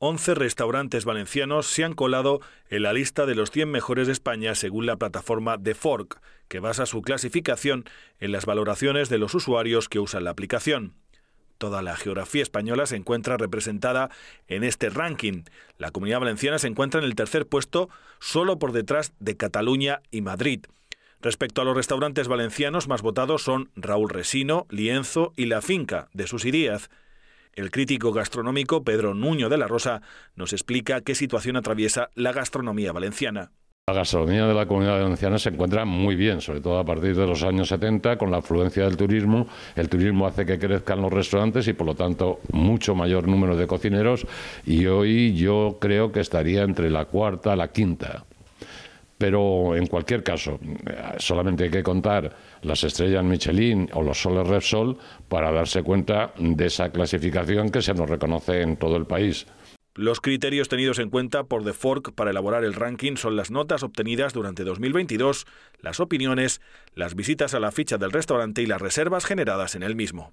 11 restaurantes valencianos se han colado en la lista de los 100 mejores de España según la plataforma The Fork, que basa su clasificación en las valoraciones de los usuarios que usan la aplicación. Toda la geografía española se encuentra representada en este ranking. La comunidad valenciana se encuentra en el tercer puesto, solo por detrás de Cataluña y Madrid. Respecto a los restaurantes valencianos más votados son Raúl Resino, Lienzo y La Finca, de Susi el crítico gastronómico Pedro Nuño de la Rosa nos explica qué situación atraviesa la gastronomía valenciana. La gastronomía de la comunidad valenciana se encuentra muy bien, sobre todo a partir de los años 70, con la afluencia del turismo. El turismo hace que crezcan los restaurantes y, por lo tanto, mucho mayor número de cocineros. Y hoy yo creo que estaría entre la cuarta y la quinta pero en cualquier caso, eh, solamente hay que contar las estrellas Michelin o los soles Repsol para darse cuenta de esa clasificación que se nos reconoce en todo el país. Los criterios tenidos en cuenta por The Fork para elaborar el ranking son las notas obtenidas durante 2022, las opiniones, las visitas a la ficha del restaurante y las reservas generadas en el mismo.